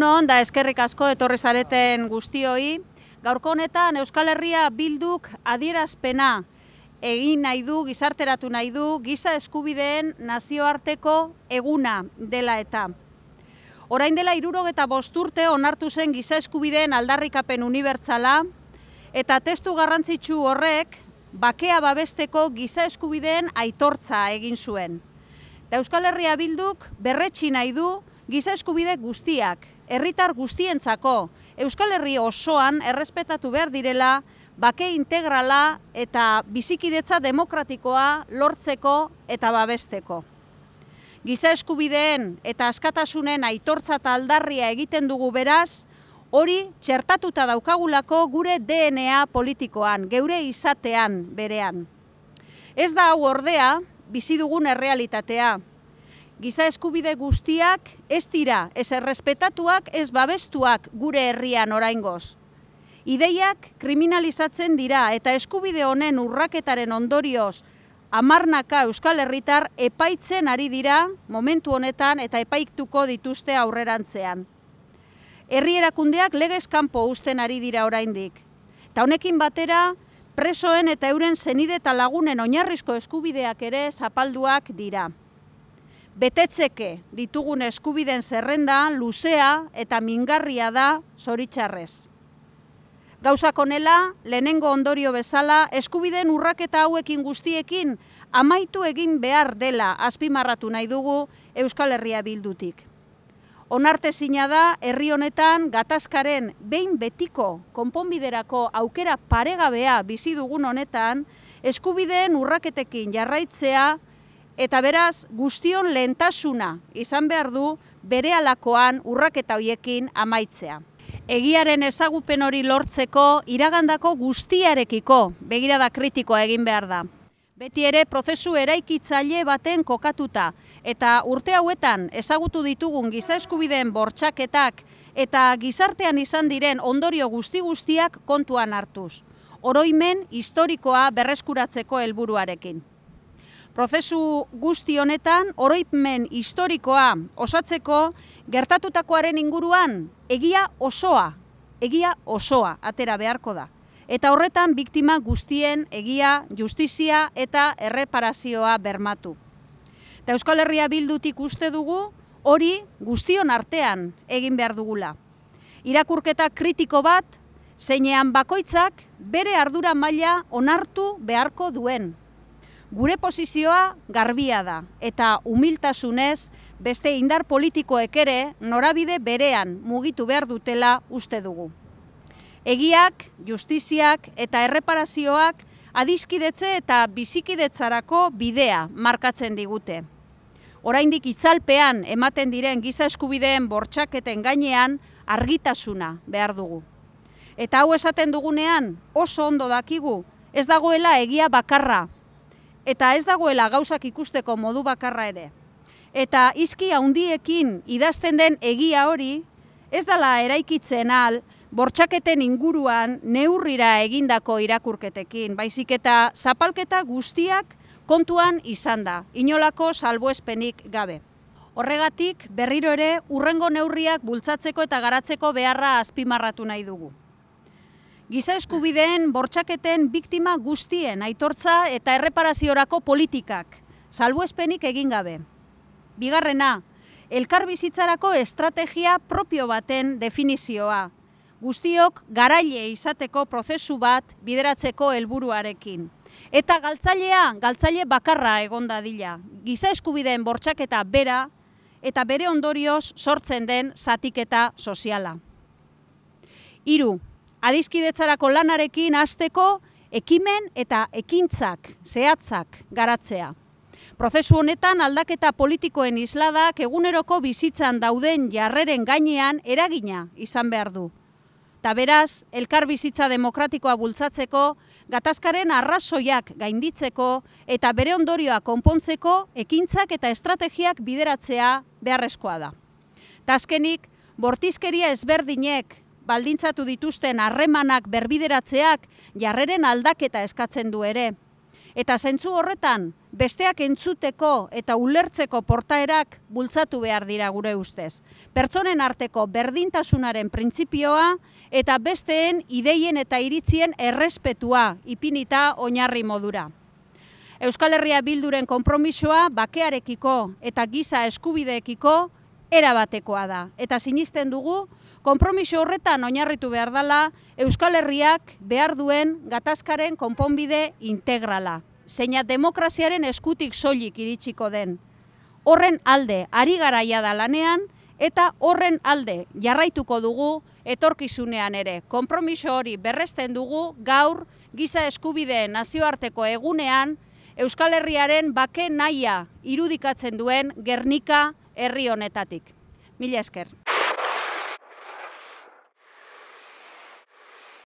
egunon da eskerrik asko etorri zareten guztioi. Gaurko honetan Euskal Herria bilduk adierazpena egin nahi du, gizarteratu nahi du, giza eskubideen nazioarteko eguna dela eta. Orain dela iruro eta bosturte onartu zen giza eskubideen aldarrikapen unibertsala, eta testu garrantzitsu horrek bakea babesteko giza eskubideen aitortza egin zuen. Euskal Herria bilduk berretxi nahi du giza eskubide guztiak, herritar guztientzako, Euskal Herri osoan errespetatu behar direla, bake integrala eta bizikidetza demokratikoa lortzeko eta babesteko. Giza eskubideen eta askatasunen aitortza aldarria egiten dugu beraz, hori txertatuta daukagulako gure DNA politikoan, geure izatean berean. Ez da hau ordea, bizi dugun errealitatea, giza eskubide guztiak ez dira, ez errespetatuak, ez babestuak gure herrian oraingoz. Ideiak kriminalizatzen dira eta eskubide honen urraketaren ondorioz amarnaka Euskal Herritar epaitzen ari dira momentu honetan eta epaiktuko dituzte aurrerantzean. Herri erakundeak legez kanpo usten ari dira oraindik. Ta honekin batera, presoen eta euren zenide eta lagunen oinarrizko eskubideak ere zapalduak dira betetzeke ditugun eskubiden zerrenda luzea eta mingarria da zoritzarrez. Gauzak onela, lehenengo ondorio bezala, eskubiden urraketa hauekin guztiekin amaitu egin behar dela azpimarratu nahi dugu Euskal Herria bildutik. Onarte da, herri honetan gatazkaren behin betiko konponbiderako aukera paregabea bizi dugun honetan, eskubideen urraketekin jarraitzea Eta beraz, guztion lehentasuna izan behar du bere alakoan urraketa hoiekin amaitzea. Egiaren ezagupen hori lortzeko iragandako guztiarekiko begirada kritikoa egin behar da. Beti ere, prozesu eraikitzaile baten kokatuta eta urte hauetan ezagutu ditugun giza eskubideen bortxaketak eta gizartean izan diren ondorio guzti-guztiak kontuan hartuz. Oroimen historikoa berreskuratzeko helburuarekin. Prozesu guzti honetan, oroitmen historikoa osatzeko gertatutakoaren inguruan egia osoa, egia osoa atera beharko da. Eta horretan biktima guztien egia, justizia eta erreparazioa bermatu. Eta Euskal Herria bildutik uste dugu hori guztion artean egin behar dugula. Irakurketa kritiko bat, zeinean bakoitzak bere ardura maila onartu beharko duen. Gure posizioa garbia da eta humiltasunez beste indar politikoek ere norabide berean mugitu behar dutela uste dugu. Egiak, justiziak eta erreparazioak adiskidetze eta bizikidetzarako bidea markatzen digute. Oraindik itzalpean ematen diren giza eskubideen bortxaketen gainean argitasuna behar dugu. Eta hau esaten dugunean oso ondo dakigu ez dagoela egia bakarra eta ez dagoela gauzak ikusteko modu bakarra ere. Eta izki haundiekin idazten den egia hori, ez dala eraikitzen al, bortxaketen inguruan neurrira egindako irakurketekin, baizik eta zapalketa guztiak kontuan izan da, inolako salbuespenik gabe. Horregatik, berriro ere, urrengo neurriak bultzatzeko eta garatzeko beharra azpimarratu nahi dugu giza eskubideen bortxaketen biktima guztien aitortza eta erreparaziorako politikak, salbuespenik egin gabe. Bigarrena, elkarbizitzarako estrategia propio baten definizioa, guztiok garaile izateko prozesu bat bideratzeko helburuarekin. Eta galtzailea, galtzaile bakarra egonda dila, giza eskubideen bortxaketa bera eta bere ondorioz sortzen den zatiketa soziala. Iru, adiskidetzarako lanarekin hasteko ekimen eta ekintzak, zehatzak garatzea. Prozesu honetan aldaketa politikoen isladak eguneroko bizitzan dauden jarreren gainean eragina izan behar du. Ta beraz, elkar bizitza demokratikoa bultzatzeko, gatazkaren arrazoiak gainditzeko eta bere ondorioa konpontzeko ekintzak eta estrategiak bideratzea beharrezkoa da. Ta azkenik, bortizkeria ezberdinek, baldintzatu dituzten harremanak berbideratzeak jarreren aldaketa eskatzen du ere. Eta zentzu horretan, besteak entzuteko eta ulertzeko portaerak bultzatu behar dira gure ustez. Pertsonen arteko berdintasunaren printzipioa eta besteen ideien eta iritzien errespetua ipinita oinarri modura. Euskal Herria Bilduren konpromisoa bakearekiko eta giza eskubideekiko erabatekoa da. Eta sinisten dugu, konpromiso horretan oinarritu behar dela Euskal Herriak behar duen gatazkaren konponbide integrala. Zeina demokraziaren eskutik soilik iritsiko den. Horren alde ari garaia da lanean eta horren alde jarraituko dugu etorkizunean ere. Konpromiso hori berresten dugu gaur giza eskubide nazioarteko egunean Euskal Herriaren bake naia irudikatzen duen gernika herri honetatik. Mila esker.